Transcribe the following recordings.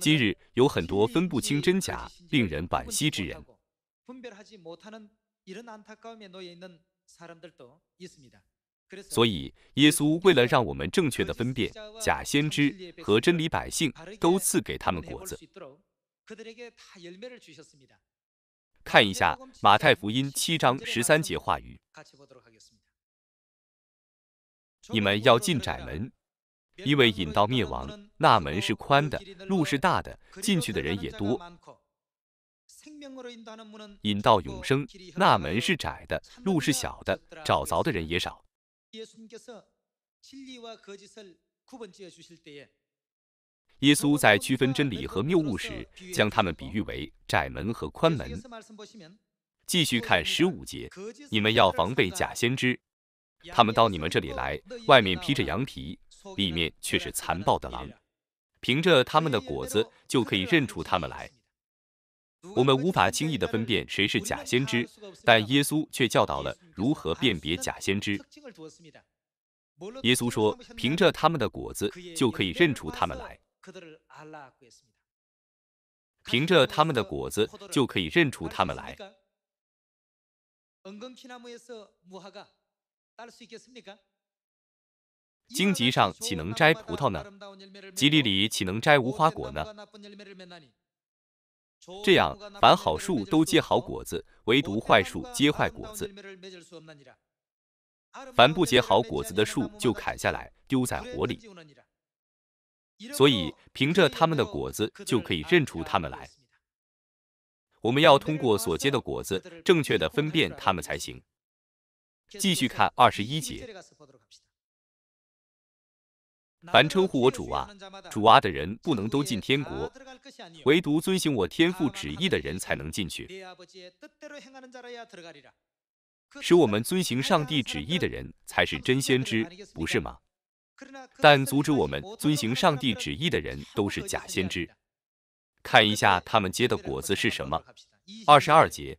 今日有很多分不清真假、令人惋惜之人。所以，耶稣为了让我们正确的分辨假先知和真理百姓，都赐给他们果子。看一下马太福音七章十三节话语：你们要进窄门。因为引到灭亡那门是宽的，路是大的，进去的人也多；引到永生那门是窄的，路是小的，找着的人也少。耶稣在区分真理和谬误时，将他们比喻为窄门和宽门。继续看十五节，你们要防备假先知，他们到你们这里来，外面披着羊皮。里面却是残暴的狼，凭着他们的果子就可以认出他们来。我们无法轻易地分辨谁是假先知，但耶稣却教导了如何辨别假先知。耶稣说：“凭着他们的果子就可以认出他们来。”凭着他们的果子就可以认出他们来。荆棘上岂能摘葡萄呢？吉利里岂能摘无花果呢？这样，凡好树都结好果子，唯独坏树结坏果子。凡不结好果子的树，就砍下来丢在火里。所以，凭着他们的果子就可以认出他们来。我们要通过所结的果子，正确的分辨他们才行。继续看二十一节。凡称呼我主啊、主啊的人，不能都进天国，唯独遵行我天父旨意的人才能进去。使我们遵行上帝旨意的人，才是真先知，不是吗？但阻止我们遵行上帝旨意的人，都是假先知。看一下他们结的果子是什么？二十二节。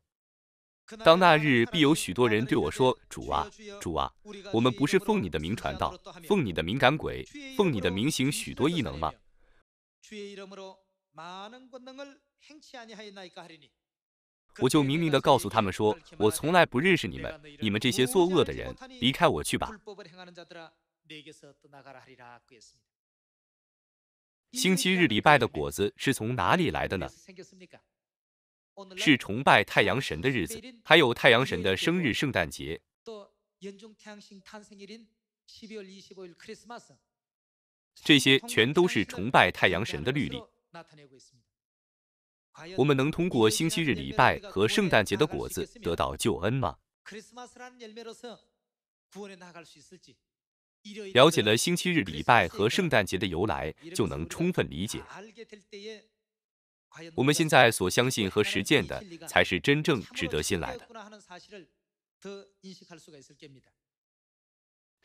当那日必有许多人对我说：“主啊，主啊，我们不是奉你的名传道，奉你的名赶鬼，奉你的名行许多异能吗？”我就明明的告诉他们说：“我从来不认识你们，你们这些作恶的人，离开我去吧。”星期日礼拜的果子是从哪里来的呢？是崇拜太阳神的日子，还有太阳神的生日圣诞节，这些全都是崇拜太阳神的律例。我们能通过星期日礼拜和圣诞节的果子得到救恩吗？了解了星期日礼拜和圣诞节的由来，就能充分理解。我们现在所相信和实践的，才是真正值得信赖的。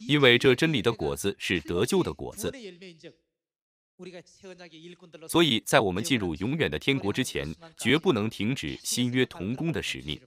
因为这真理的果子是得救的果子，所以在我们进入永远的天国之前，绝不能停止新约童工的使命。